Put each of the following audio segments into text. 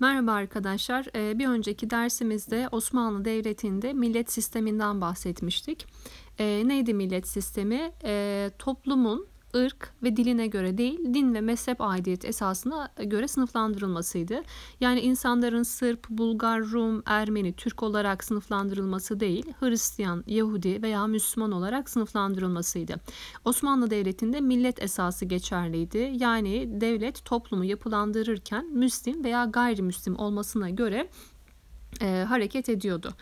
Merhaba arkadaşlar. Ee, bir önceki dersimizde Osmanlı Devleti'nde millet sisteminden bahsetmiştik. Ee, neydi millet sistemi? Ee, toplumun ırk ve diline göre değil, din ve mezhep aidiyeti esasına göre sınıflandırılmasıydı. Yani insanların Sırp, Bulgar, Rum, Ermeni, Türk olarak sınıflandırılması değil, Hristiyan, Yahudi veya Müslüman olarak sınıflandırılmasıydı. Osmanlı Devleti'nde millet esası geçerliydi. Yani devlet toplumu yapılandırırken Müslim veya gayrimüslim olmasına göre e, hareket ediyordu.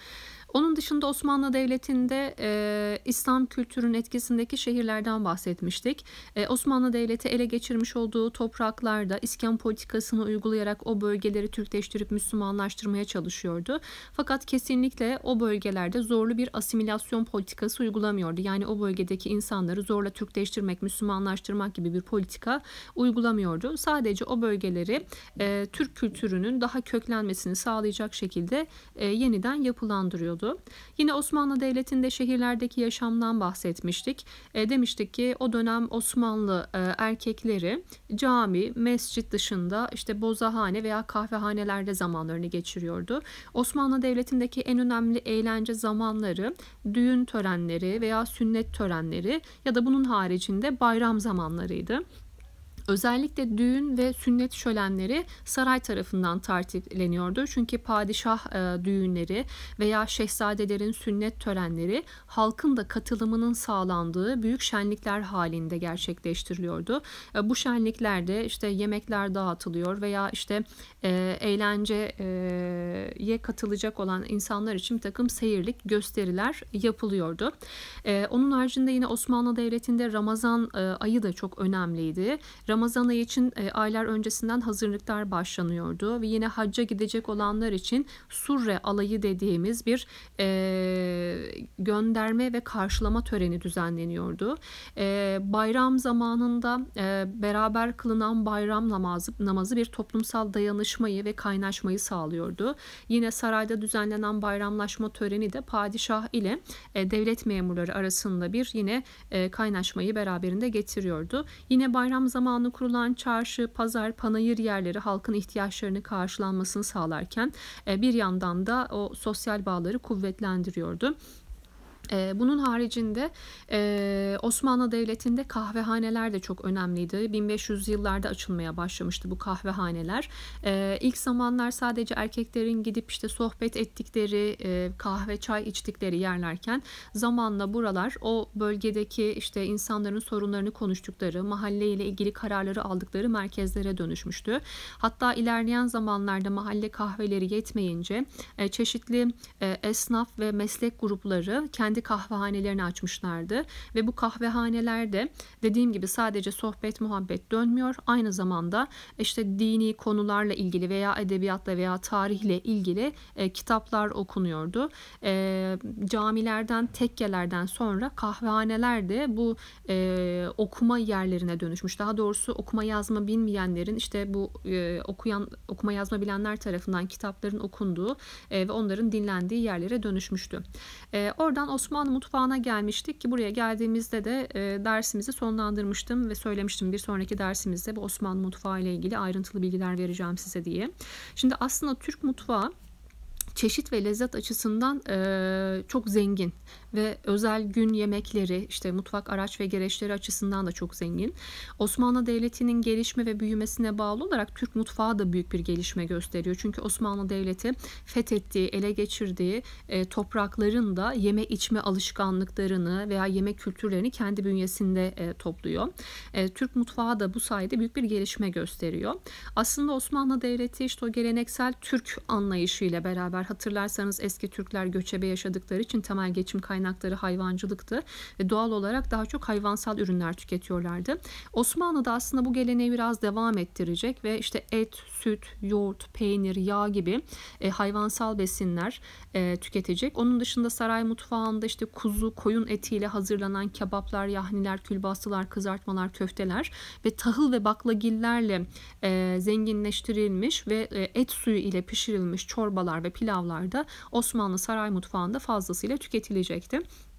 Onun dışında Osmanlı Devleti'nde e, İslam kültürünün etkisindeki şehirlerden bahsetmiştik. E, Osmanlı Devleti ele geçirmiş olduğu topraklarda iskan politikasını uygulayarak o bölgeleri Türkleştirip Müslümanlaştırmaya çalışıyordu. Fakat kesinlikle o bölgelerde zorlu bir asimilasyon politikası uygulamıyordu. Yani o bölgedeki insanları zorla Türkleştirmek, Müslümanlaştırmak gibi bir politika uygulamıyordu. Sadece o bölgeleri e, Türk kültürünün daha köklenmesini sağlayacak şekilde e, yeniden yapılandırıyordu oldu. Yine Osmanlı Devleti'nde şehirlerdeki yaşamdan bahsetmiştik. E, demiştik ki o dönem Osmanlı e, erkekleri cami, mescit dışında işte bozahane veya kahvehanelerde zamanlarını geçiriyordu. Osmanlı Devleti'ndeki en önemli eğlence zamanları düğün törenleri veya sünnet törenleri ya da bunun haricinde bayram zamanlarıydı. Özellikle düğün ve sünnet şölenleri saray tarafından tertipleniyordu. Çünkü padişah e, düğünleri veya şehzadelerin sünnet törenleri halkın da katılımının sağlandığı büyük şenlikler halinde gerçekleştiriliyordu. E, bu şenliklerde işte yemekler dağıtılıyor veya işte e, eğlenceye e, katılacak olan insanlar için bir takım seyirlik gösteriler yapılıyordu. E, onun haricinde yine Osmanlı Devleti'nde Ramazan e, ayı da çok önemliydi. Ramazan ayı için e, aylar öncesinden hazırlıklar başlanıyordu ve yine hacca gidecek olanlar için surre alayı dediğimiz bir e, gönderme ve karşılama töreni düzenleniyordu. E, bayram zamanında e, beraber kılınan bayram namazı, namazı bir toplumsal dayanışmayı ve kaynaşmayı sağlıyordu. Yine sarayda düzenlenen bayramlaşma töreni de padişah ile e, devlet memurları arasında bir yine e, kaynaşmayı beraberinde getiriyordu. Yine bayram zamanı zamanlı kurulan çarşı, pazar, panayır yerleri halkın ihtiyaçlarını karşılanmasını sağlarken e, bir yandan da o sosyal bağları kuvvetlendiriyordu. Ee, bunun haricinde e, Osmanlı Devleti'nde kahvehaneler de çok önemliydi. 1500 yıllarda açılmaya başlamıştı bu kahvehaneler. Ee, ilk zamanlar sadece erkeklerin gidip işte sohbet ettikleri, e, kahve, çay içtikleri yerlerken zamanla buralar o bölgedeki işte insanların sorunlarını konuştukları, mahalleyle ilgili kararları aldıkları merkezlere dönüşmüştü. Hatta ilerleyen zamanlarda mahalle kahveleri yetmeyince e, çeşitli esnaf ve meslek grupları kendi kendi kahvehanelerini açmışlardı ve bu kahvehanelerde dediğim gibi sadece sohbet muhabbet dönmüyor. Aynı zamanda işte dini konularla ilgili veya edebiyatla veya tarihle ilgili e, kitaplar okunuyordu. E, camilerden, tekkelerden sonra kahvehaneler de bu e, okuma yerlerine dönüşmüş. Daha doğrusu okuma yazma bilmeyenlerin işte bu e, okuyan okuma yazma bilenler tarafından kitapların okunduğu e, ve onların dinlendiği yerlere dönüşmüştü. E, oradan o Osmanlı mutfağına gelmiştik ki buraya geldiğimizde de e, dersimizi sonlandırmıştım ve söylemiştim bir sonraki dersimizde bu Osmanlı mutfağı ile ilgili ayrıntılı bilgiler vereceğim size diye. Şimdi aslında Türk mutfağı çeşit ve lezzet açısından e, çok zengin ve özel gün yemekleri işte mutfak araç ve gereçleri açısından da çok zengin. Osmanlı Devleti'nin gelişme ve büyümesine bağlı olarak Türk mutfağı da büyük bir gelişme gösteriyor. Çünkü Osmanlı Devleti fethettiği, ele geçirdiği e, toprakların da yeme içme alışkanlıklarını veya yemek kültürlerini kendi bünyesinde e, topluyor. E, Türk mutfağı da bu sayede büyük bir gelişme gösteriyor. Aslında Osmanlı Devleti işte o geleneksel Türk anlayışıyla beraber hatırlarsanız eski Türkler göçebe yaşadıkları için temel geçim kaynağı kaynakları hayvancılıktı ve doğal olarak daha çok hayvansal ürünler tüketiyorlardı. Osmanlı da aslında bu geleneği biraz devam ettirecek ve işte et, süt, yoğurt, peynir, yağ gibi e, hayvansal besinler e, tüketecek. Onun dışında saray mutfağında işte kuzu, koyun etiyle hazırlanan kebaplar, yahniler, külbastılar, kızartmalar, köfteler ve tahıl ve baklagillerle e, zenginleştirilmiş ve e, et suyu ile pişirilmiş çorbalar ve pilavlar da Osmanlı saray mutfağında fazlasıyla tüketilecekti. удовольствие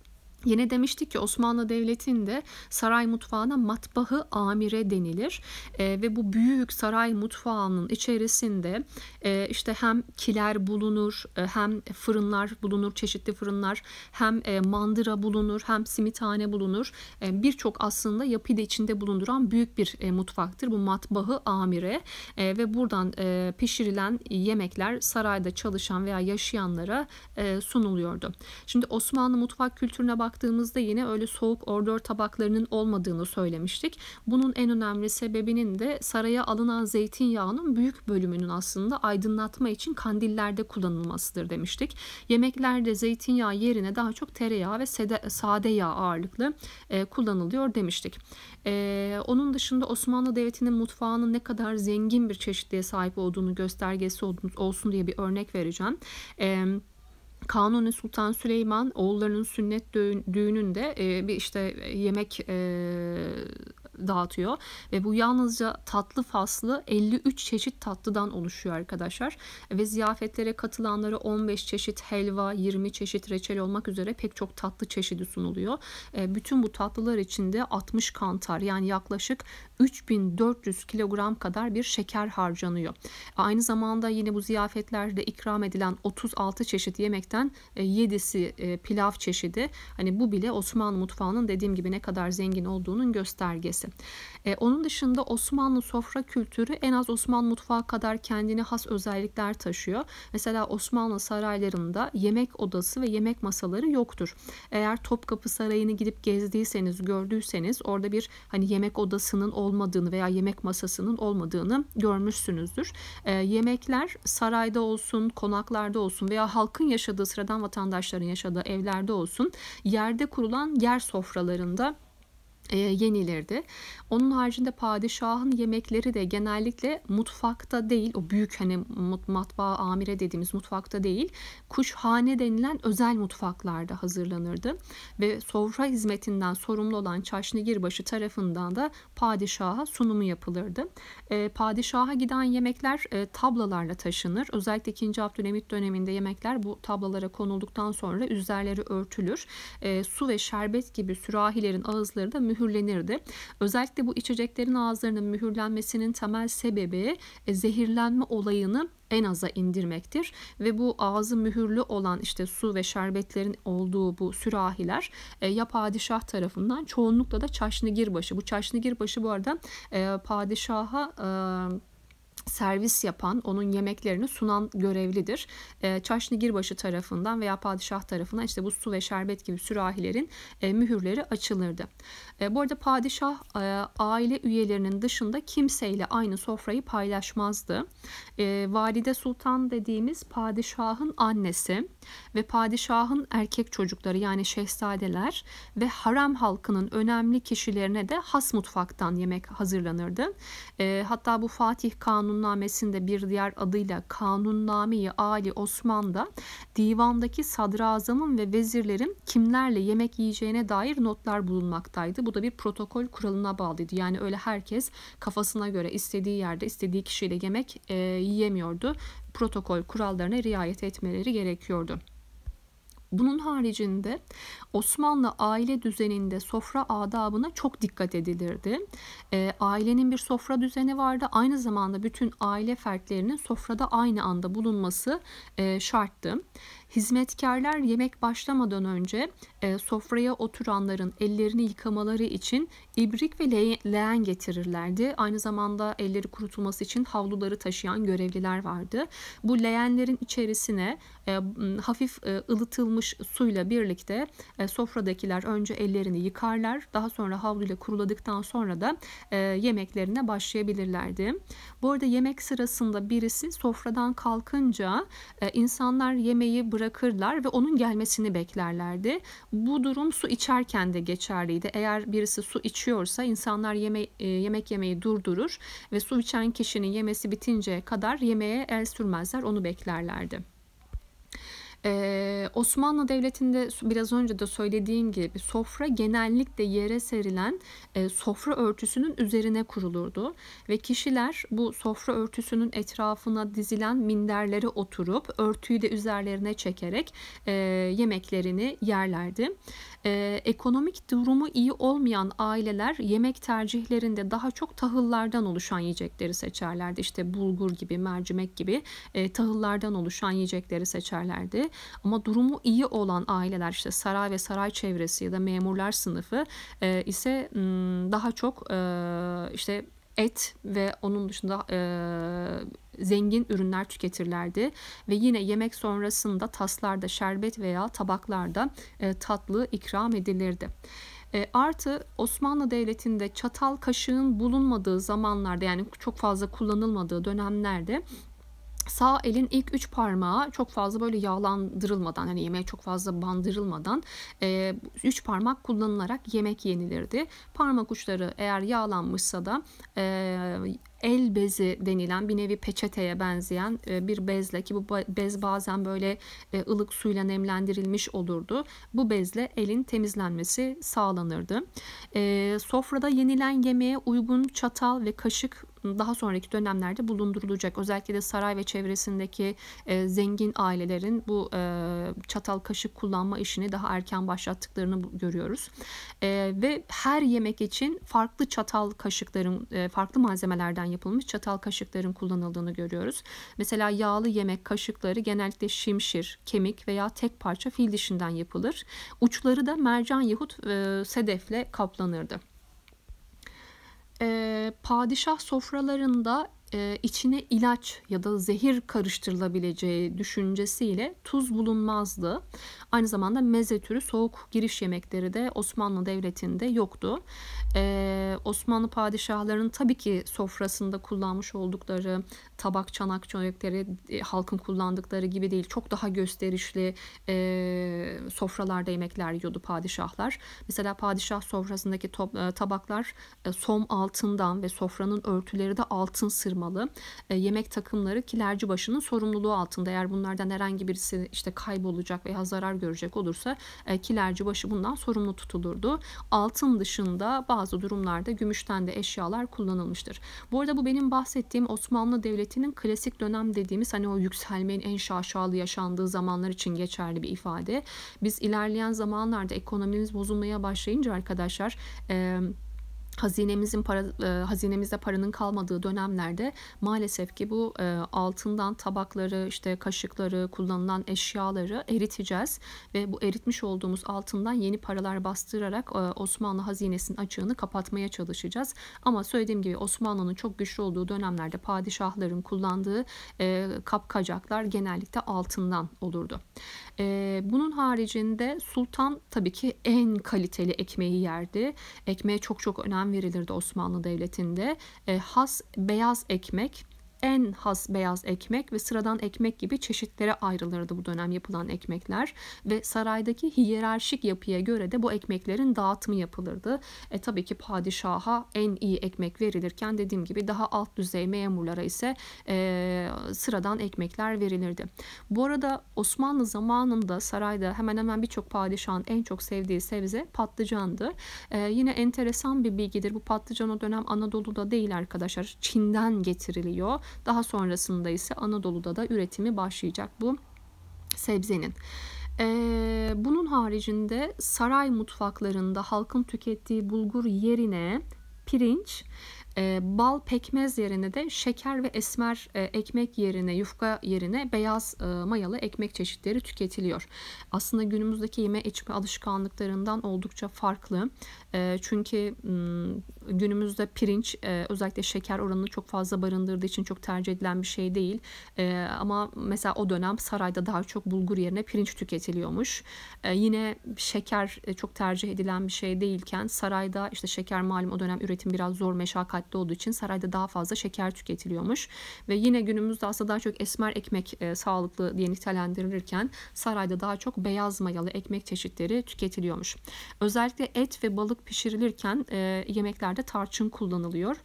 Yine demiştik ki Osmanlı Devleti'nde saray mutfağına matbahı amire denilir e, ve bu büyük saray mutfağının içerisinde e, işte hem kiler bulunur e, hem fırınlar bulunur çeşitli fırınlar hem e, mandıra bulunur hem simithane bulunur e, birçok aslında yapıyı da içinde bulunduran büyük bir e, mutfaktır bu matbahı amire e, ve buradan e, pişirilen yemekler sarayda çalışan veya yaşayanlara e, sunuluyordu. Şimdi Osmanlı mutfak kültürüne bak baktığımızda yine öyle soğuk ordör tabaklarının olmadığını söylemiştik. Bunun en önemli sebebinin de saraya alınan zeytinyağının büyük bölümünün aslında aydınlatma için kandillerde kullanılmasıdır demiştik. Yemeklerde zeytinyağı yerine daha çok tereyağı ve sade, sade yağ ağırlıklı e, kullanılıyor demiştik. E, onun dışında Osmanlı Devleti'nin mutfağının ne kadar zengin bir çeşitliğe sahip olduğunu göstergesi olsun diye bir örnek vereceğim. Evet Kanuni Sultan Süleyman oğullarının sünnet düğününde bir işte yemek dağıtıyor. Ve bu yalnızca tatlı faslı 53 çeşit tatlıdan oluşuyor arkadaşlar. Ve ziyafetlere katılanlara 15 çeşit helva, 20 çeşit reçel olmak üzere pek çok tatlı çeşidi sunuluyor. E, bütün bu tatlılar içinde 60 kantar yani yaklaşık 3400 kilogram kadar bir şeker harcanıyor. E, aynı zamanda yine bu ziyafetlerde ikram edilen 36 çeşit yemekten 7'si e, pilav çeşidi. Hani bu bile Osmanlı mutfağının dediğim gibi ne kadar zengin olduğunun göstergesi tanesi. E, onun dışında Osmanlı sofra kültürü en az Osmanlı mutfağı kadar kendine has özellikler taşıyor. Mesela Osmanlı saraylarında yemek odası ve yemek masaları yoktur. Eğer Topkapı Sarayı'nı gidip gezdiyseniz, gördüyseniz orada bir hani yemek odasının olmadığını veya yemek masasının olmadığını görmüşsünüzdür. E, yemekler sarayda olsun, konaklarda olsun veya halkın yaşadığı sıradan vatandaşların yaşadığı evlerde olsun yerde kurulan yer sofralarında e, yenilirdi. Onun haricinde padişahın yemekleri de genellikle mutfakta değil, o büyük hani mut matbaa amire dediğimiz mutfakta değil, kuşhane denilen özel mutfaklarda hazırlanırdı. Ve sofra hizmetinden sorumlu olan Çaşnigirbaşı tarafından da padişaha sunumu yapılırdı. E, padişaha giden yemekler e, tablalarla taşınır. Özellikle 2. Abdülhamit döneminde yemekler bu tablalara konulduktan sonra üzerleri örtülür. E, su ve şerbet gibi sürahilerin ağızları da mühürlenirdi. Özellikle bu içeceklerin ağızlarının mühürlenmesinin temel sebebi e, zehirlenme olayını en aza indirmektir ve bu ağzı mühürlü olan işte su ve şerbetlerin olduğu bu sürahiler e, ya padişah tarafından çoğunlukla da çaşnigirbaşı. Bu çaşnigirbaşı bu arada e, padişaha e, servis yapan, onun yemeklerini sunan görevlidir. E, Çaşnigirbaşı tarafından veya padişah tarafından işte bu su ve şerbet gibi sürahilerin e, mühürleri açılırdı. E, bu arada padişah e, aile üyelerinin dışında kimseyle aynı sofrayı paylaşmazdı. E, Valide Sultan dediğimiz padişahın annesi ve padişahın erkek çocukları yani şehzadeler ve harem halkının önemli kişilerine de has mutfaktan yemek hazırlanırdı. E, hatta bu Fatih Kanunnamesi'nde bir diğer adıyla Kanunname-i Ali Osman'da divandaki sadrazamın ve vezirlerin kimlerle yemek yiyeceğine dair notlar bulunmaktaydı. Bu da bir protokol kuralına bağlıydı. Yani öyle herkes kafasına göre istediği yerde istediği kişiyle yemek e, yiyemiyordu. Protokol kurallarına riayet etmeleri gerekiyordu. Bunun haricinde Osmanlı aile düzeninde sofra adabına çok dikkat edilirdi. E, ailenin bir sofra düzeni vardı. Aynı zamanda bütün aile fertlerinin sofrada aynı anda bulunması e, şarttı. Hizmetkarlar yemek başlamadan önce e, sofraya oturanların ellerini yıkamaları için ibrik ve le- leğen getirirlerdi. Aynı zamanda elleri kurutulması için havluları taşıyan görevliler vardı. Bu leğenlerin içerisine e, hafif e, ılıtılmış suyla birlikte e, sofradakiler önce ellerini yıkarlar. Daha sonra havluyla kuruladıktan sonra da e, yemeklerine başlayabilirlerdi. Bu arada yemek sırasında birisi sofradan kalkınca e, insanlar yemeği bırak bırakırlar ve onun gelmesini beklerlerdi. Bu durum su içerken de geçerliydi. Eğer birisi su içiyorsa insanlar yeme, e, yemek yemeyi durdurur ve su içen kişinin yemesi bitinceye kadar yemeğe el sürmezler, onu beklerlerdi. Ee, Osmanlı Devleti'nde biraz önce de söylediğim gibi sofra genellikle yere serilen e, sofra örtüsünün üzerine kurulurdu ve kişiler bu sofra örtüsünün etrafına dizilen minderlere oturup örtüyü de üzerlerine çekerek e, yemeklerini yerlerdi. Ee, ekonomik durumu iyi olmayan aileler yemek tercihlerinde daha çok tahıllardan oluşan yiyecekleri seçerlerdi. İşte bulgur gibi, mercimek gibi e, tahıllardan oluşan yiyecekleri seçerlerdi. Ama durumu iyi olan aileler işte saray ve saray çevresi ya da memurlar sınıfı e, ise daha çok e, işte et ve onun dışında e, zengin ürünler tüketirlerdi ve yine yemek sonrasında taslarda şerbet veya tabaklarda e, tatlı ikram edilirdi. E, artı Osmanlı Devleti'nde çatal kaşığın bulunmadığı zamanlarda yani çok fazla kullanılmadığı dönemlerde sağ elin ilk üç parmağı çok fazla böyle yağlandırılmadan hani yemeğe çok fazla bandırılmadan e, üç parmak kullanılarak yemek yenilirdi. Parmak uçları eğer yağlanmışsa da e, el bezi denilen bir nevi peçeteye benzeyen e, bir bezle ki bu bez bazen böyle e, ılık suyla nemlendirilmiş olurdu. Bu bezle elin temizlenmesi sağlanırdı. E, sofrada yenilen yemeğe uygun çatal ve kaşık daha sonraki dönemlerde bulundurulacak. Özellikle de saray ve çevresindeki e, zengin ailelerin bu e, çatal kaşık kullanma işini daha erken başlattıklarını görüyoruz. E, ve her yemek için farklı çatal kaşıkların, e, farklı malzemelerden yapılmış çatal kaşıkların kullanıldığını görüyoruz. Mesela yağlı yemek kaşıkları genellikle şimşir, kemik veya tek parça fil dişinden yapılır. Uçları da mercan yahut e, sedefle kaplanırdı e, padişah sofralarında e, içine ilaç ya da zehir karıştırılabileceği düşüncesiyle tuz bulunmazdı. Aynı zamanda meze türü soğuk giriş yemekleri de Osmanlı Devleti'nde yoktu. E, Osmanlı padişahlarının tabii ki sofrasında kullanmış oldukları tabak, çanak, çörekleri e, halkın kullandıkları gibi değil. Çok daha gösterişli e, sofralarda yemekler yiyordu padişahlar. Mesela padişah sofrasındaki top, e, tabaklar e, som altından ve sofranın örtüleri de altın sırma alınmalı. E, yemek takımları kilerci başının sorumluluğu altında. Eğer bunlardan herhangi birisi işte kaybolacak veya zarar görecek olursa e, kilerci başı bundan sorumlu tutulurdu. Altın dışında bazı durumlarda gümüşten de eşyalar kullanılmıştır. Bu arada bu benim bahsettiğim Osmanlı Devleti'nin klasik dönem dediğimiz hani o yükselmenin en şaşalı yaşandığı zamanlar için geçerli bir ifade. Biz ilerleyen zamanlarda ekonomimiz bozulmaya başlayınca arkadaşlar... E, hazinemizin para e, hazinemizde paranın kalmadığı dönemlerde maalesef ki bu e, altından tabakları işte kaşıkları kullanılan eşyaları eriteceğiz ve bu eritmiş olduğumuz altından yeni paralar bastırarak e, Osmanlı hazinesinin açığını kapatmaya çalışacağız. Ama söylediğim gibi Osmanlı'nın çok güçlü olduğu dönemlerde padişahların kullandığı e, kapkacaklar genellikle altından olurdu. E, bunun haricinde sultan tabii ki en kaliteli ekmeği yerdi. Ekmeğe çok çok önem verilirdi Osmanlı Devleti'nde. E, has beyaz ekmek en has beyaz ekmek ve sıradan ekmek gibi çeşitlere ayrılırdı bu dönem yapılan ekmekler ve saraydaki hiyerarşik yapıya göre de bu ekmeklerin dağıtımı yapılırdı. E tabii ki padişaha en iyi ekmek verilirken dediğim gibi daha alt düzey memurlara ise e, sıradan ekmekler verilirdi. Bu arada Osmanlı zamanında sarayda hemen hemen birçok padişahın en çok sevdiği sebze patlıcandı. E, yine enteresan bir bilgidir bu patlıcan o dönem Anadolu'da değil arkadaşlar Çin'den getiriliyor. Daha sonrasında ise Anadolu'da da üretimi başlayacak bu sebzenin. Ee, bunun haricinde saray mutfaklarında halkın tükettiği bulgur yerine pirinç e, bal pekmez yerine de şeker ve esmer e, ekmek yerine yufka yerine beyaz e, mayalı ekmek çeşitleri tüketiliyor. Aslında günümüzdeki yeme içme alışkanlıklarından oldukça farklı. E, çünkü günümüzde pirinç e, özellikle şeker oranını çok fazla barındırdığı için çok tercih edilen bir şey değil. E, ama mesela o dönem sarayda daha çok bulgur yerine pirinç tüketiliyormuş. E, yine şeker e, çok tercih edilen bir şey değilken sarayda işte şeker malum o dönem üretim biraz zor meşakkatli şerbetli olduğu için sarayda daha fazla şeker tüketiliyormuş. Ve yine günümüzde aslında daha çok esmer ekmek e, sağlıklı diye nitelendirilirken sarayda daha çok beyaz mayalı ekmek çeşitleri tüketiliyormuş. Özellikle et ve balık pişirilirken e, yemeklerde tarçın kullanılıyor.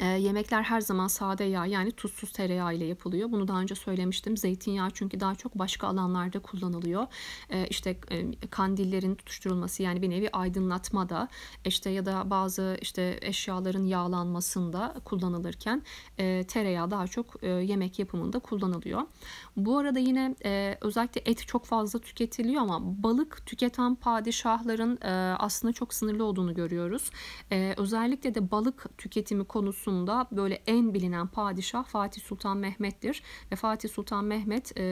Ee, yemekler her zaman sade yağ yani tuzsuz tereyağı ile yapılıyor. Bunu daha önce söylemiştim. Zeytinyağı çünkü daha çok başka alanlarda kullanılıyor. Ee, işte e, kandillerin tutuşturulması yani bir nevi aydınlatmada işte ya da bazı işte eşyaların yağlanmasında kullanılırken e, tereyağı daha çok e, yemek yapımında kullanılıyor. Bu arada yine özellikle et çok fazla tüketiliyor ama balık tüketen padişahların aslında çok sınırlı olduğunu görüyoruz. özellikle de balık tüketimi konusu konusunda böyle en bilinen padişah Fatih Sultan Mehmet'tir. Ve Fatih Sultan Mehmet e,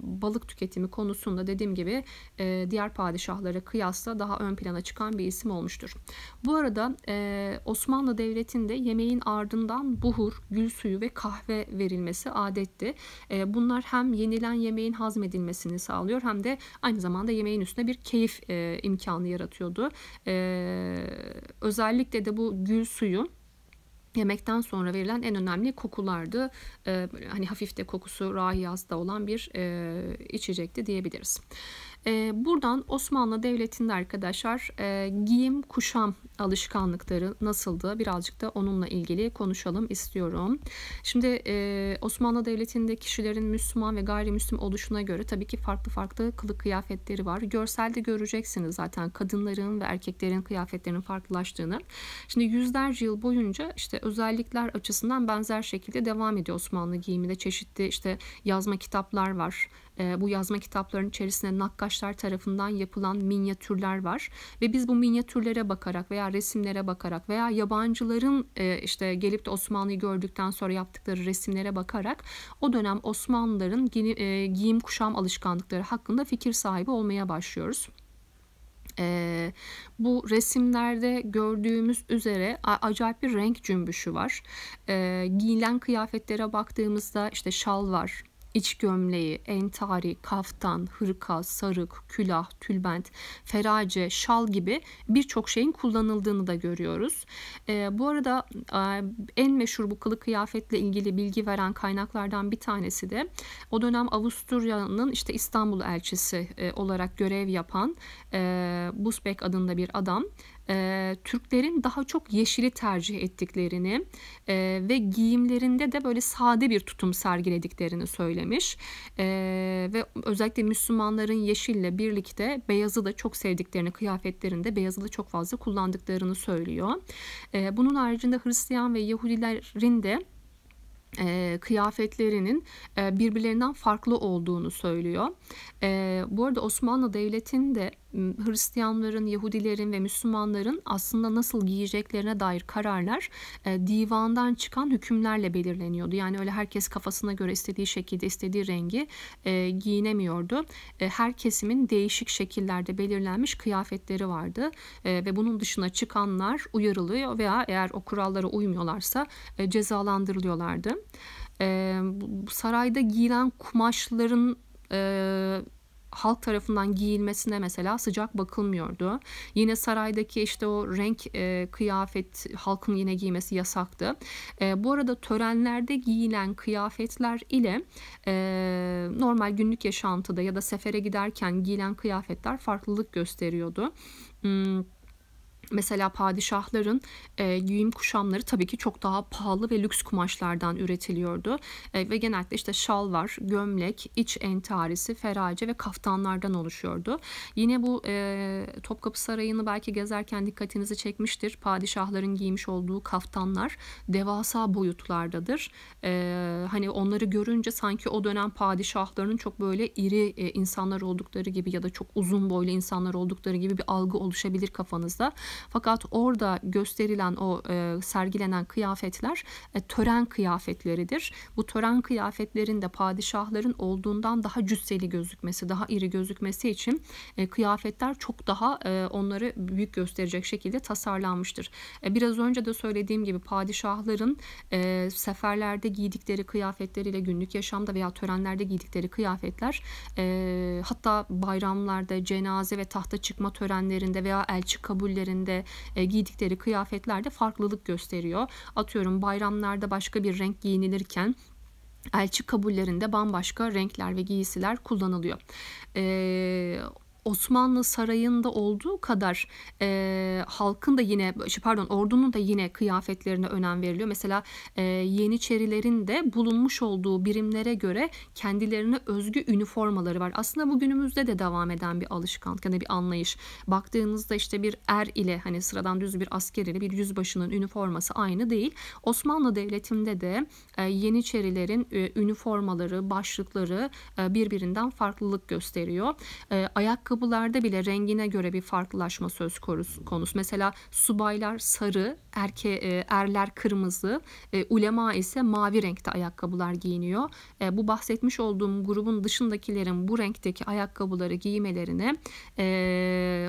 balık tüketimi konusunda dediğim gibi e, diğer padişahlara kıyasla daha ön plana çıkan bir isim olmuştur. Bu arada e, Osmanlı Devleti'nde yemeğin ardından buhur, gül suyu ve kahve verilmesi adetti. E, bunlar hem yenilen yemeğin hazmedilmesini sağlıyor hem de aynı zamanda yemeğin üstüne bir keyif e, imkanı yaratıyordu. E, özellikle de bu gül suyu yemekten sonra verilen en önemli kokulardı. Ee, hani hafif de kokusu rahiyasta olan bir e, içecekti diyebiliriz. E, buradan Osmanlı Devleti'nde arkadaşlar e, giyim kuşam alışkanlıkları nasıldı birazcık da onunla ilgili konuşalım istiyorum. Şimdi e, Osmanlı Devleti'nde kişilerin Müslüman ve gayrimüslim oluşuna göre tabii ki farklı farklı kılık kıyafetleri var. Görselde göreceksiniz zaten kadınların ve erkeklerin kıyafetlerinin farklılaştığını. Şimdi yüzlerce yıl boyunca işte özellikler açısından benzer şekilde devam ediyor Osmanlı giyiminde. Çeşitli işte yazma kitaplar var, ee, bu yazma kitaplarının içerisinde nakkaşlar tarafından yapılan minyatürler var ve biz bu minyatürlere bakarak veya resimlere bakarak veya yabancıların e, işte gelip de Osmanlı'yı gördükten sonra yaptıkları resimlere bakarak o dönem Osmanlıların e, giyim kuşam alışkanlıkları hakkında fikir sahibi olmaya başlıyoruz. Ee, bu resimlerde gördüğümüz üzere acayip bir renk cümbüşü var. Ee, giyilen kıyafetlere baktığımızda işte şal var, İç gömleği, entari, kaftan, hırka, sarık, külah, tülbent, ferace, şal gibi birçok şeyin kullanıldığını da görüyoruz. E, bu arada e, en meşhur bu kılık kıyafetle ilgili bilgi veren kaynaklardan bir tanesi de o dönem Avusturya'nın işte İstanbul elçisi e, olarak görev yapan e, Busbek adında bir adam e, Türklerin daha çok yeşili tercih ettiklerini e, ve giyimlerinde de böyle sade bir tutum sergilediklerini söylemiş. E, ve özellikle Müslümanların yeşille birlikte beyazı da çok sevdiklerini, kıyafetlerinde beyazı da çok fazla kullandıklarını söylüyor. E, bunun haricinde Hristiyan ve Yahudilerin de e, kıyafetlerinin e, birbirlerinden farklı olduğunu söylüyor. E, bu arada Osmanlı Devleti'nin de Hmm, Hristiyanların, Yahudilerin ve Müslümanların aslında nasıl giyeceklerine dair kararlar e, divandan çıkan hükümlerle belirleniyordu. Yani öyle herkes kafasına göre istediği şekilde, istediği rengi e, giyinemiyordu. E, her kesimin değişik şekillerde belirlenmiş kıyafetleri vardı e, ve bunun dışına çıkanlar uyarılıyor veya eğer o kurallara uymuyorlarsa e, cezalandırılıyorlardı. sarayda giyilen kumaşların halk tarafından giyilmesine mesela sıcak bakılmıyordu. Yine saraydaki işte o renk e, kıyafet halkın yine giymesi yasaktı. E, bu arada törenlerde giyilen kıyafetler ile e, normal günlük yaşantıda ya da sefere giderken giyilen kıyafetler farklılık gösteriyordu. Hmm Mesela padişahların e, giyim kuşamları tabii ki çok daha pahalı ve lüks kumaşlardan üretiliyordu. E, ve genellikle işte şal var, gömlek, iç entarisi, ferace ve kaftanlardan oluşuyordu. Yine bu e, Topkapı Sarayı'nı belki gezerken dikkatinizi çekmiştir. Padişahların giymiş olduğu kaftanlar devasa boyutlardadır. E, hani onları görünce sanki o dönem padişahlarının çok böyle iri e, insanlar oldukları gibi ya da çok uzun boylu insanlar oldukları gibi bir algı oluşabilir kafanızda. Fakat orada gösterilen o e, sergilenen kıyafetler e, tören kıyafetleridir. Bu tören kıyafetlerinde padişahların olduğundan daha cüsseli gözükmesi, daha iri gözükmesi için e, kıyafetler çok daha e, onları büyük gösterecek şekilde tasarlanmıştır. E, biraz önce de söylediğim gibi padişahların e, seferlerde giydikleri kıyafetleriyle günlük yaşamda veya törenlerde giydikleri kıyafetler e, hatta bayramlarda, cenaze ve tahta çıkma törenlerinde veya elçi kabullerinde şekilde e, giydikleri kıyafetlerde farklılık gösteriyor. Atıyorum bayramlarda başka bir renk giyinilirken elçi kabullerinde bambaşka renkler ve giysiler kullanılıyor. Ee, Osmanlı sarayında olduğu kadar e, halkın da yine pardon ordunun da yine kıyafetlerine önem veriliyor. Mesela e, Yeniçerilerin de bulunmuş olduğu birimlere göre kendilerine özgü üniformaları var. Aslında bugünümüzde de devam eden bir alışkanlık ya yani bir anlayış. Baktığınızda işte bir er ile hani sıradan düz bir asker ile bir yüzbaşının üniforması aynı değil. Osmanlı Devleti'nde de e, Yeniçerilerin e, üniformaları, başlıkları e, birbirinden farklılık gösteriyor. E, ayak ayakkabılarda bile rengine göre bir farklılaşma söz konusu. Mesela subaylar sarı, erke, e, erler kırmızı, e, ulema ise mavi renkte ayakkabılar giyiniyor. E, bu bahsetmiş olduğum grubun dışındakilerin bu renkteki ayakkabıları giymelerine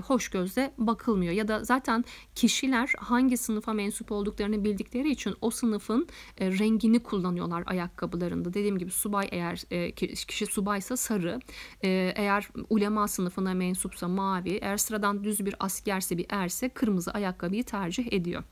hoş gözle bakılmıyor. Ya da zaten kişiler hangi sınıfa mensup olduklarını bildikleri için o sınıfın rengini kullanıyorlar ayakkabılarında. Dediğim gibi subay eğer kişi subaysa sarı, eğer ulema sınıfına sınıfına mensupsa mavi, eğer sıradan düz bir askerse bir erse kırmızı ayakkabıyı tercih ediyor.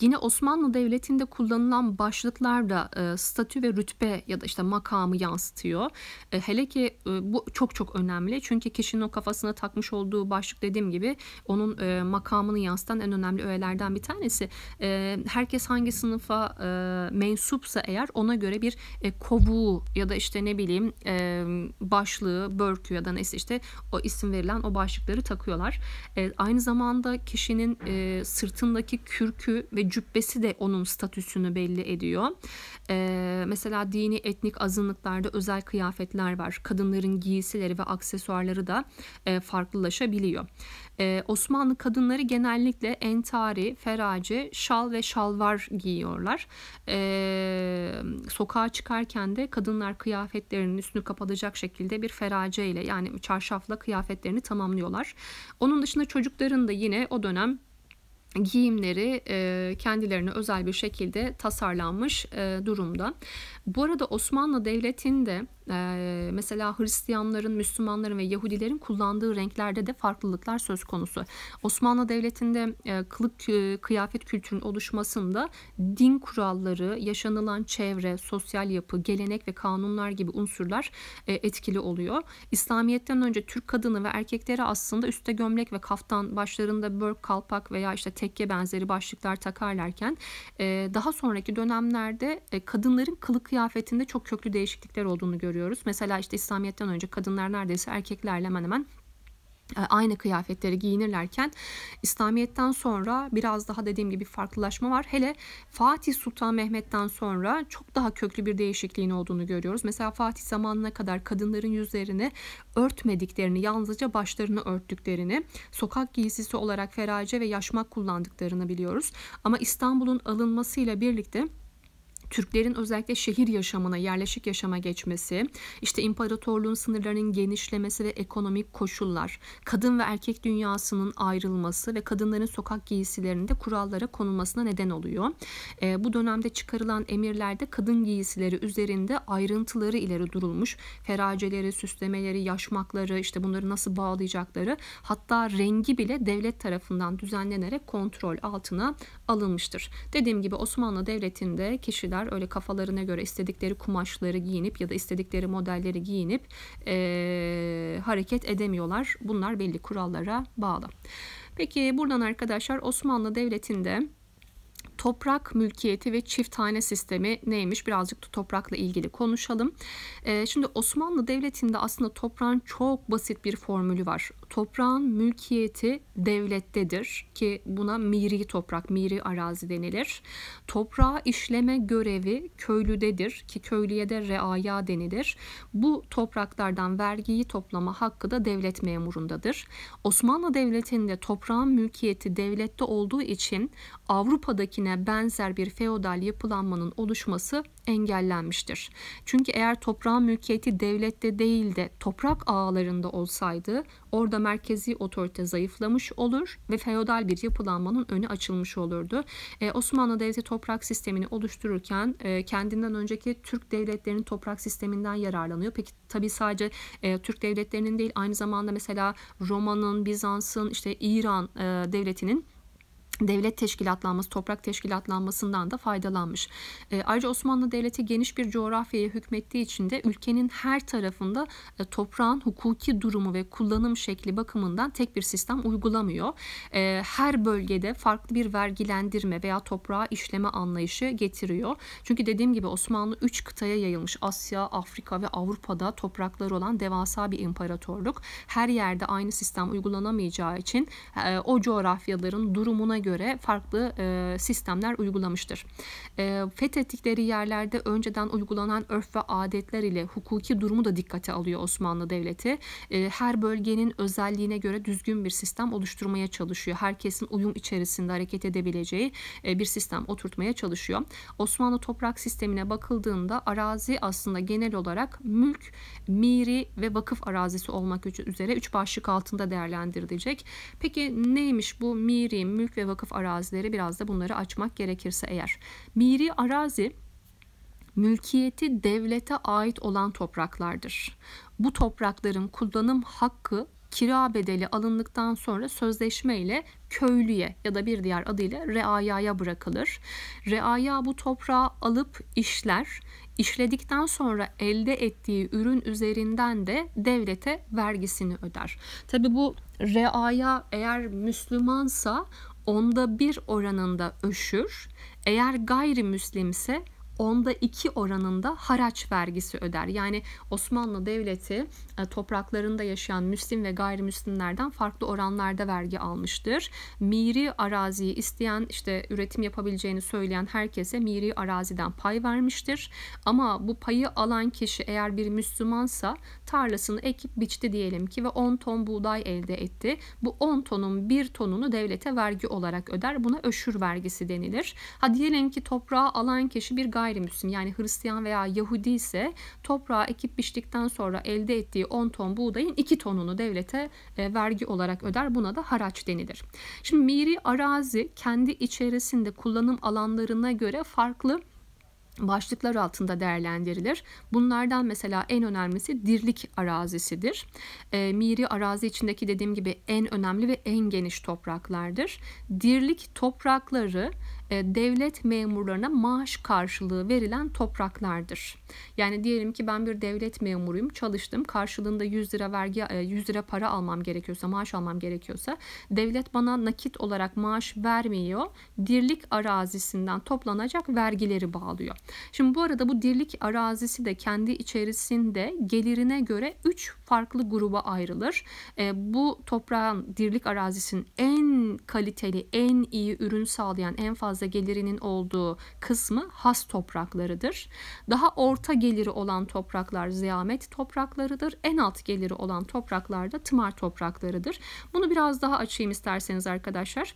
Yine Osmanlı Devleti'nde kullanılan başlıklar da e, statü ve rütbe ya da işte makamı yansıtıyor. E, hele ki e, bu çok çok önemli çünkü kişinin o kafasına takmış olduğu başlık dediğim gibi onun e, makamını yansıtan en önemli öğelerden bir tanesi. E, herkes hangi sınıfa e, mensupsa eğer ona göre bir e, kovuğu ya da işte ne bileyim e, başlığı, börkü ya da neyse işte o isim verilen o başlıkları takıyorlar. E, aynı zamanda kişinin e, sırtındaki kürkü kürkü ve cübbesi de onun statüsünü belli ediyor. Ee, mesela dini etnik azınlıklarda özel kıyafetler var. Kadınların giysileri ve aksesuarları da e, farklılaşabiliyor. Ee, Osmanlı kadınları genellikle entari, ferace, şal ve şalvar giyiyorlar. Ee, sokağa çıkarken de kadınlar kıyafetlerinin üstünü kapatacak şekilde bir ferace ile yani çarşafla kıyafetlerini tamamlıyorlar. Onun dışında çocukların da yine o dönem giyimleri kendilerine özel bir şekilde tasarlanmış durumda. Bu arada Osmanlı Devleti'nde e, mesela Hristiyanların, Müslümanların ve Yahudilerin kullandığı renklerde de farklılıklar söz konusu. Osmanlı Devleti'nde e, kılık e, kıyafet kültürünün oluşmasında din kuralları, yaşanılan çevre, sosyal yapı, gelenek ve kanunlar gibi unsurlar e, etkili oluyor. İslamiyet'ten önce Türk kadını ve erkekleri aslında üstte gömlek ve kaftan, başlarında börk, kalpak veya işte tekke benzeri başlıklar takarlarken e, daha sonraki dönemlerde e, kadınların kılık kıyafet kıyafetinde çok köklü değişiklikler olduğunu görüyoruz. Mesela işte İslamiyet'ten önce kadınlar neredeyse erkeklerle hemen hemen e, aynı kıyafetleri giyinirlerken İslamiyet'ten sonra biraz daha dediğim gibi farklılaşma var. Hele Fatih Sultan Mehmet'ten sonra çok daha köklü bir değişikliğin olduğunu görüyoruz. Mesela Fatih zamanına kadar kadınların yüzlerini örtmediklerini, yalnızca başlarını örttüklerini, sokak giysisi olarak ferace ve yaşmak kullandıklarını biliyoruz. Ama İstanbul'un alınmasıyla birlikte Türklerin özellikle şehir yaşamına, yerleşik yaşama geçmesi, işte imparatorluğun sınırlarının genişlemesi ve ekonomik koşullar, kadın ve erkek dünyasının ayrılması ve kadınların sokak giysilerinde kurallara konulmasına neden oluyor. E, bu dönemde çıkarılan emirlerde kadın giysileri üzerinde ayrıntıları ileri durulmuş. Feraceleri, süslemeleri, yaşmakları, işte bunları nasıl bağlayacakları, hatta rengi bile devlet tarafından düzenlenerek kontrol altına alınmıştır. Dediğim gibi Osmanlı Devleti'nde kişiler tekrar öyle kafalarına göre istedikleri kumaşları giyinip ya da istedikleri modelleri giyinip e, hareket edemiyorlar. Bunlar belli kurallara bağlı. Peki buradan arkadaşlar Osmanlı Devleti'nde toprak mülkiyeti ve çift tane sistemi neymiş birazcık da toprakla ilgili konuşalım. Ee, şimdi Osmanlı Devleti'nde aslında toprağın çok basit bir formülü var toprağın mülkiyeti devlettedir ki buna miri toprak, miri arazi denilir. Toprağı işleme görevi köylüdedir ki köylüye de reaya denilir. Bu topraklardan vergiyi toplama hakkı da devlet memurundadır. Osmanlı Devleti'nde toprağın mülkiyeti devlette olduğu için Avrupa'dakine benzer bir feodal yapılanmanın oluşması engellenmiştir. Çünkü eğer toprağın mülkiyeti devlette değil de toprak ağalarında olsaydı orada merkezi otorite zayıflamış olur ve feodal bir yapılanmanın önü açılmış olurdu. E, Osmanlı Devleti toprak sistemini oluştururken e, kendinden önceki Türk devletlerinin toprak sisteminden yararlanıyor. Peki tabi sadece e, Türk devletlerinin değil aynı zamanda mesela Roma'nın, Bizans'ın, işte İran e, devletinin devlet teşkilatlanması, toprak teşkilatlanmasından da faydalanmış. E, ayrıca Osmanlı Devleti geniş bir coğrafyaya hükmettiği için de ülkenin her tarafında e, toprağın hukuki durumu ve kullanım şekli bakımından tek bir sistem uygulamıyor. E, her bölgede farklı bir vergilendirme veya toprağa işleme anlayışı getiriyor. Çünkü dediğim gibi Osmanlı 3 kıtaya yayılmış. Asya, Afrika ve Avrupa'da toprakları olan devasa bir imparatorluk. Her yerde aynı sistem uygulanamayacağı için e, o coğrafyaların durumuna göre göre farklı e, sistemler uygulamıştır. E, fethettikleri yerlerde önceden uygulanan örf ve adetler ile hukuki durumu da dikkate alıyor Osmanlı Devleti. E, her bölgenin özelliğine göre düzgün bir sistem oluşturmaya çalışıyor. Herkesin uyum içerisinde hareket edebileceği e, bir sistem oturtmaya çalışıyor. Osmanlı toprak sistemine bakıldığında arazi aslında genel olarak mülk, miri ve vakıf arazisi olmak üzere üç başlık altında değerlendirilecek. Peki neymiş bu miri, mülk ve vakıf vakıf arazileri biraz da bunları açmak gerekirse eğer. Miri arazi mülkiyeti devlete ait olan topraklardır. Bu toprakların kullanım hakkı kira bedeli alındıktan sonra sözleşme ile köylüye ya da bir diğer adıyla reayaya bırakılır. Reaya bu toprağı alıp işler. İşledikten sonra elde ettiği ürün üzerinden de devlete vergisini öder. Tabi bu reaya eğer Müslümansa onda bir oranında öşür, eğer gayrimüslim ise onda iki oranında haraç vergisi öder. Yani Osmanlı Devleti e, topraklarında yaşayan Müslim ve gayrimüslimlerden farklı oranlarda vergi almıştır. Miri araziyi isteyen işte üretim yapabileceğini söyleyen herkese miri araziden pay vermiştir. Ama bu payı alan kişi eğer bir Müslümansa tarlasını ekip biçti diyelim ki ve 10 ton buğday elde etti. Bu 10 tonun 1 tonunu devlete vergi olarak öder. Buna öşür vergisi denilir. Ha diyelim ki toprağı alan kişi bir gayrimüslim gayrimüslim yani Hristiyan veya Yahudi ise toprağa ekip biçtikten sonra elde ettiği 10 ton buğdayın 2 tonunu devlete e, vergi olarak öder. Buna da haraç denilir. Şimdi miri arazi kendi içerisinde kullanım alanlarına göre farklı başlıklar altında değerlendirilir. Bunlardan mesela en önemlisi dirlik arazisidir. E, miri arazi içindeki dediğim gibi en önemli ve en geniş topraklardır. Dirlik toprakları e, devlet memurlarına maaş karşılığı verilen topraklardır. Yani diyelim ki ben bir devlet memuruyum, çalıştım. Karşılığında 100 lira vergi 100 e, lira para almam gerekiyorsa, maaş almam gerekiyorsa devlet bana nakit olarak maaş vermiyor. Dirlik arazisinden toplanacak vergileri bağlıyor. Şimdi bu arada bu dirlik arazisi de kendi içerisinde gelirine göre 3 farklı gruba ayrılır. E, bu toprağın dirlik arazisinin en kaliteli, en iyi ürün sağlayan, en fazla gelirinin olduğu kısmı has topraklarıdır. Daha orta geliri olan topraklar ziyamet topraklarıdır. En alt geliri olan topraklar da tımar topraklarıdır. Bunu biraz daha açayım isterseniz arkadaşlar.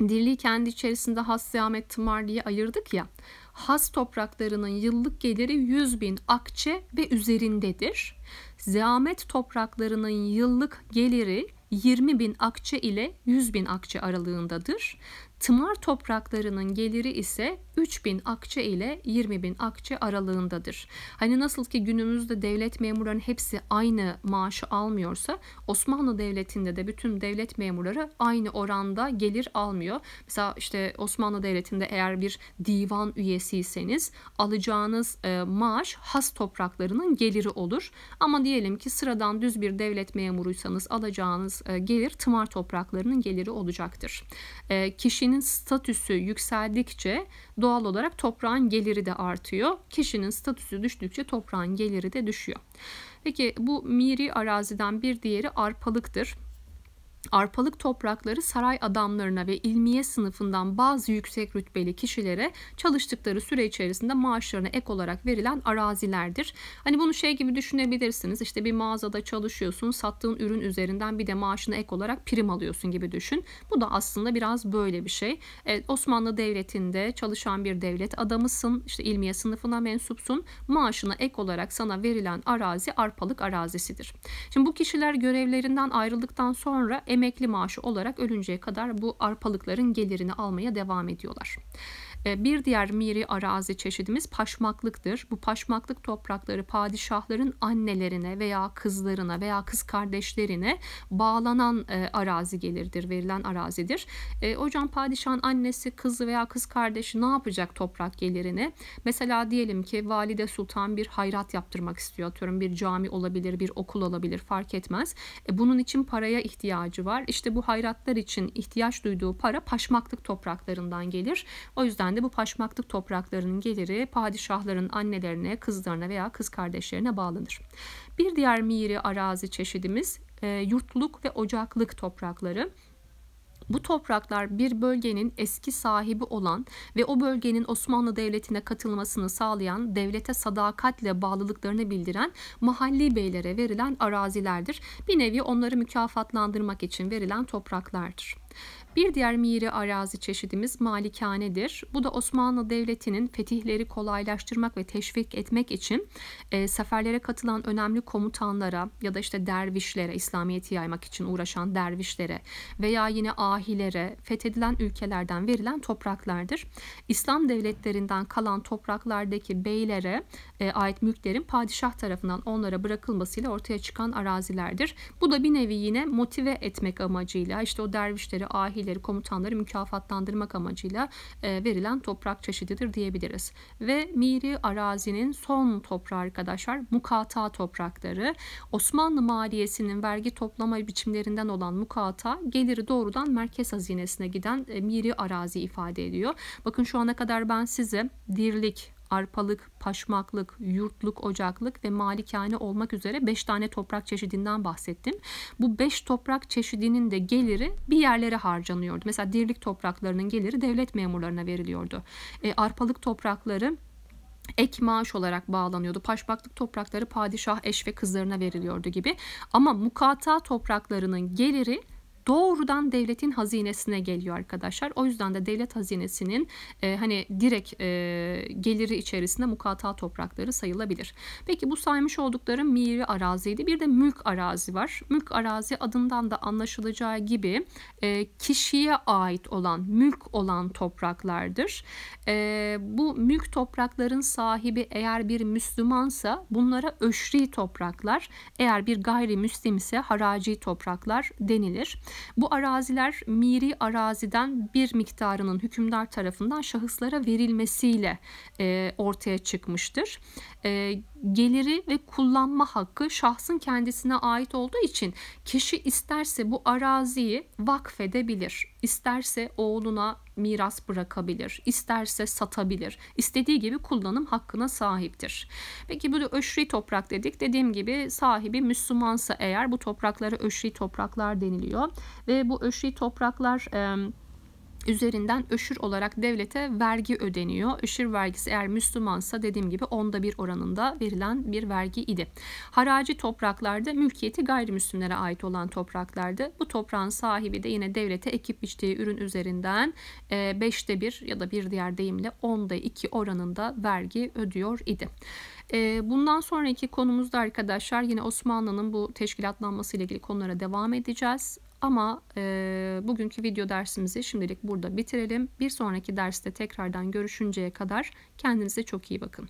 Dirliği kendi içerisinde has ziyamet tımar diye ayırdık ya has topraklarının yıllık geliri 100 bin akçe ve üzerindedir. Zahmet topraklarının yıllık geliri 20 bin akçe ile 100 bin akçe aralığındadır. Tımar topraklarının geliri ise 3000 akçe ile 20000 akçe aralığındadır. Hani nasıl ki günümüzde devlet memurlarının hepsi aynı maaşı almıyorsa Osmanlı devletinde de bütün devlet memurları aynı oranda gelir almıyor. Mesela işte Osmanlı devletinde eğer bir divan üyesiyseniz alacağınız e, maaş has topraklarının geliri olur. Ama diyelim ki sıradan düz bir devlet memuruysanız alacağınız e, gelir tımar topraklarının geliri olacaktır. E, kişinin statüsü yükseldikçe doğal doğal olarak toprağın geliri de artıyor. Kişinin statüsü düştükçe toprağın geliri de düşüyor. Peki bu miri araziden bir diğeri arpalıktır arpalık toprakları saray adamlarına ve ilmiye sınıfından bazı yüksek rütbeli kişilere çalıştıkları süre içerisinde maaşlarına ek olarak verilen arazilerdir. Hani bunu şey gibi düşünebilirsiniz. İşte bir mağazada çalışıyorsun, sattığın ürün üzerinden bir de maaşına ek olarak prim alıyorsun gibi düşün. Bu da aslında biraz böyle bir şey. Evet, Osmanlı Devleti'nde çalışan bir devlet adamısın. işte ilmiye sınıfına mensupsun. Maaşına ek olarak sana verilen arazi arpalık arazisidir. Şimdi bu kişiler görevlerinden ayrıldıktan sonra emekli maaşı olarak ölünceye kadar bu arpalıkların gelirini almaya devam ediyorlar. Ee, bir diğer miri arazi çeşidimiz paşmaklıktır. Bu paşmaklık toprakları padişahların annelerine veya kızlarına veya kız kardeşlerine bağlanan e, arazi gelirdir, verilen arazidir. E, hocam padişahın annesi, kızı veya kız kardeşi ne yapacak toprak gelirini? Mesela diyelim ki valide sultan bir hayrat yaptırmak istiyor. Atıyorum bir cami olabilir, bir okul olabilir fark etmez. E, bunun için paraya ihtiyacı var. İşte bu hayratlar için ihtiyaç duyduğu para paşmaklık topraklarından gelir. O yüzden yüzden de bu paşmaklık topraklarının geliri padişahların annelerine, kızlarına veya kız kardeşlerine bağlanır. Bir diğer miri arazi çeşidimiz e, yurtluluk ve ocaklık toprakları. Bu topraklar bir bölgenin eski sahibi olan ve o bölgenin Osmanlı Devleti'ne katılmasını sağlayan devlete sadakatle bağlılıklarını bildiren mahalli beylere verilen arazilerdir. Bir nevi onları mükafatlandırmak için verilen topraklardır. Bir diğer miri arazi çeşidimiz malikanedir. Bu da Osmanlı Devleti'nin fetihleri kolaylaştırmak ve teşvik etmek için e, seferlere katılan önemli komutanlara ya da işte dervişlere, İslamiyet'i yaymak için uğraşan dervişlere veya yine ahilere fethedilen ülkelerden verilen topraklardır. İslam devletlerinden kalan topraklardaki beylere e, ait mülklerin padişah tarafından onlara bırakılmasıyla ortaya çıkan arazilerdir. Bu da bir nevi yine motive etmek amacıyla işte o dervişleri, ahilleri siyahileri, komutanları mükafatlandırmak amacıyla e, verilen toprak çeşididir diyebiliriz. Ve miri arazinin son toprağı arkadaşlar mukata toprakları. Osmanlı maliyesinin vergi toplama biçimlerinden olan mukata geliri doğrudan merkez hazinesine giden e, miri arazi ifade ediyor. Bakın şu ana kadar ben size dirlik, arpalık, paşmaklık, yurtluk, ocaklık ve malikane olmak üzere 5 tane toprak çeşidinden bahsettim. Bu 5 toprak çeşidinin de geliri bir yerlere harcanıyordu. Mesela dirlik topraklarının geliri devlet memurlarına veriliyordu. E, arpalık toprakları ek maaş olarak bağlanıyordu. Paşmaklık toprakları padişah eş ve kızlarına veriliyordu gibi. Ama mukata topraklarının geliri doğrudan devletin hazinesine geliyor arkadaşlar. O yüzden de devlet hazinesinin e, hani direkt e, geliri içerisinde mukata toprakları sayılabilir. Peki bu saymış oldukları miri araziydi. Bir de mülk arazi var. Mülk arazi adından da anlaşılacağı gibi e, kişiye ait olan, mülk olan topraklardır. E, bu mülk toprakların sahibi eğer bir Müslümansa bunlara öşri topraklar, eğer bir ise haraci topraklar denilir. Bu araziler miri araziden bir miktarının hükümdar tarafından şahıslara verilmesiyle e, ortaya çıkmıştır. E, geliri ve kullanma hakkı şahsın kendisine ait olduğu için kişi isterse bu araziyi vakfedebilir. İsterse oğluna, miras bırakabilir, isterse satabilir, istediği gibi kullanım hakkına sahiptir. Peki bu da öşri toprak dedik. Dediğim gibi sahibi Müslümansa eğer bu topraklara öşri topraklar deniliyor ve bu öşri topraklar... E, üzerinden öşür olarak devlete vergi ödeniyor. Öşür vergisi eğer Müslümansa dediğim gibi onda bir oranında verilen bir vergi idi. Haraci topraklarda mülkiyeti gayrimüslimlere ait olan topraklarda bu toprağın sahibi de yine devlete ekip biçtiği ürün üzerinden 5'te e, 1 ya da bir diğer deyimle onda 2 oranında vergi ödüyor idi. E, bundan sonraki konumuzda arkadaşlar yine Osmanlı'nın bu teşkilatlanması ile ilgili konulara devam edeceğiz. Ama e, bugünkü video dersimizi şimdilik burada bitirelim. Bir sonraki derste tekrardan görüşünceye kadar kendinize çok iyi bakın.